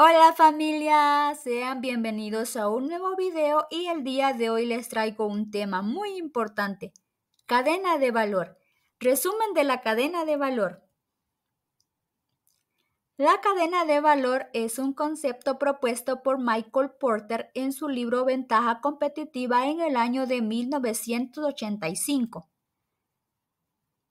Hola familia, sean bienvenidos a un nuevo video y el día de hoy les traigo un tema muy importante, cadena de valor. Resumen de la cadena de valor. La cadena de valor es un concepto propuesto por Michael Porter en su libro Ventaja Competitiva en el año de 1985.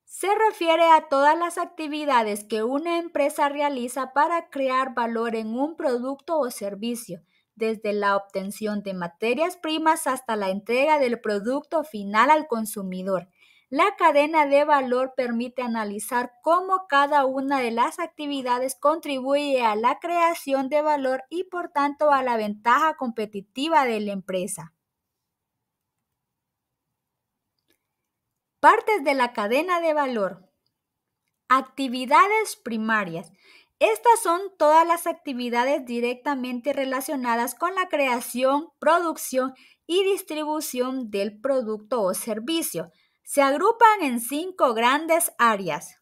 Se refiere a todas las actividades que una empresa realiza para crear valor en un producto o servicio, desde la obtención de materias primas hasta la entrega del producto final al consumidor. La cadena de valor permite analizar cómo cada una de las actividades contribuye a la creación de valor y por tanto a la ventaja competitiva de la empresa. Partes de la cadena de valor. Actividades primarias. Estas son todas las actividades directamente relacionadas con la creación, producción y distribución del producto o servicio. Se agrupan en cinco grandes áreas.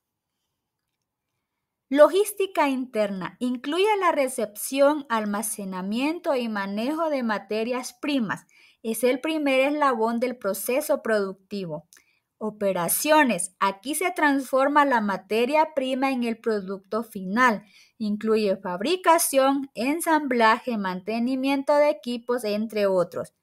Logística interna incluye la recepción, almacenamiento y manejo de materias primas. Es el primer eslabón del proceso productivo operaciones. Aquí se transforma la materia prima en el producto final. Incluye fabricación, ensamblaje, mantenimiento de equipos, entre otros.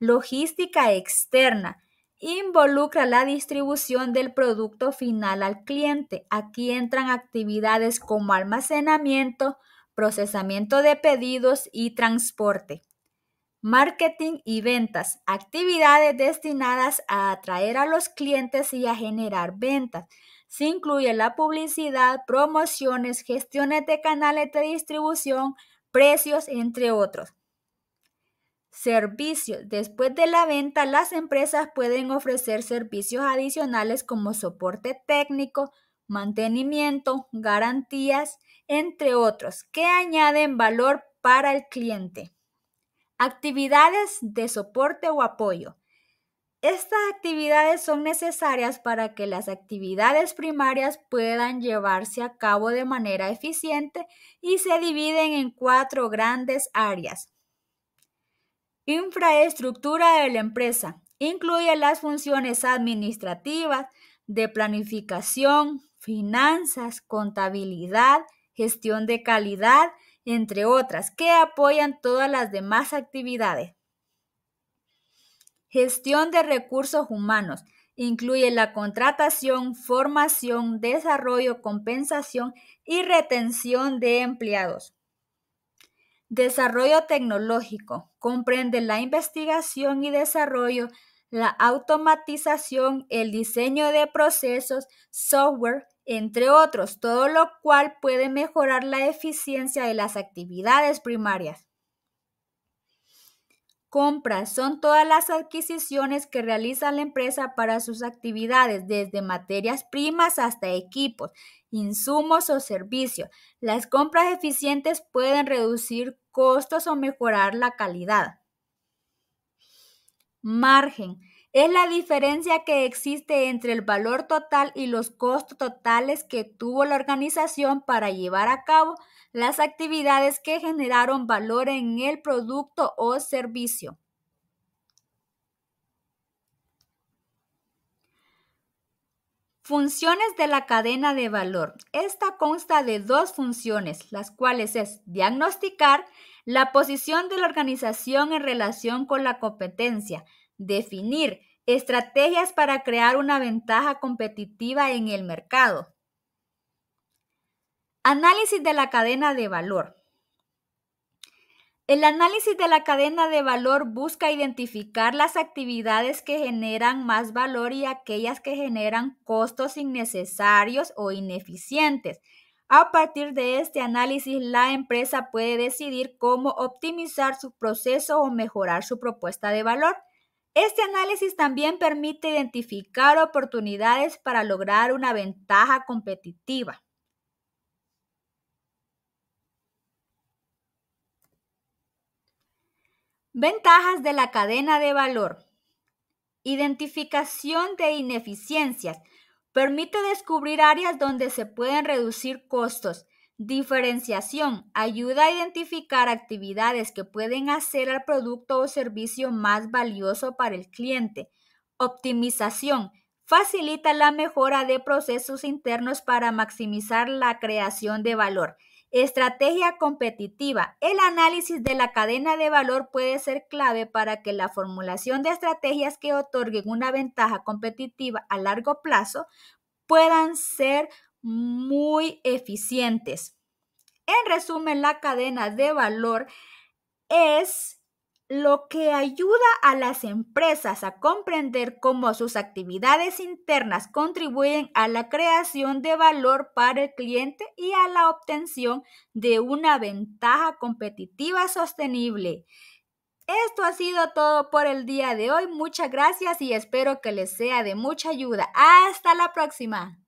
Logística externa. Involucra la distribución del producto final al cliente. Aquí entran actividades como almacenamiento, procesamiento de pedidos y transporte marketing y ventas, actividades destinadas a atraer a los clientes y a generar ventas. Se incluye la publicidad, promociones, gestiones de canales de distribución, precios, entre otros. Servicios. Después de la venta, las empresas pueden ofrecer servicios adicionales como soporte técnico, mantenimiento, garantías, entre otros, que añaden valor para el cliente. Actividades de soporte o apoyo. Estas actividades son necesarias para que las actividades primarias puedan llevarse a cabo de manera eficiente y se dividen en cuatro grandes áreas. Infraestructura de la empresa. Incluye las funciones administrativas, de planificación, finanzas, contabilidad, gestión de calidad, entre otras, que apoyan todas las demás actividades. Gestión de recursos humanos. Incluye la contratación, formación, desarrollo, compensación y retención de empleados. Desarrollo tecnológico. Comprende la investigación y desarrollo, la automatización, el diseño de procesos, software, entre otros, todo lo cual puede mejorar la eficiencia de las actividades primarias. Compras son todas las adquisiciones que realiza la empresa para sus actividades, desde materias primas hasta equipos, insumos o servicios. Las compras eficientes pueden reducir costos o mejorar la calidad. Margen es la diferencia que existe entre el valor total y los costos totales que tuvo la organización para llevar a cabo las actividades que generaron valor en el producto o servicio. Funciones de la cadena de valor. Esta consta de dos funciones, las cuales es diagnosticar la posición de la organización en relación con la competencia, Definir estrategias para crear una ventaja competitiva en el mercado. Análisis de la cadena de valor. El análisis de la cadena de valor busca identificar las actividades que generan más valor y aquellas que generan costos innecesarios o ineficientes. A partir de este análisis, la empresa puede decidir cómo optimizar su proceso o mejorar su propuesta de valor. Este análisis también permite identificar oportunidades para lograr una ventaja competitiva. Ventajas de la cadena de valor. Identificación de ineficiencias. Permite descubrir áreas donde se pueden reducir costos, Diferenciación. Ayuda a identificar actividades que pueden hacer al producto o servicio más valioso para el cliente. Optimización. Facilita la mejora de procesos internos para maximizar la creación de valor. Estrategia competitiva. El análisis de la cadena de valor puede ser clave para que la formulación de estrategias que otorguen una ventaja competitiva a largo plazo puedan ser muy eficientes. En resumen, la cadena de valor es lo que ayuda a las empresas a comprender cómo sus actividades internas contribuyen a la creación de valor para el cliente y a la obtención de una ventaja competitiva sostenible. Esto ha sido todo por el día de hoy. Muchas gracias y espero que les sea de mucha ayuda. Hasta la próxima.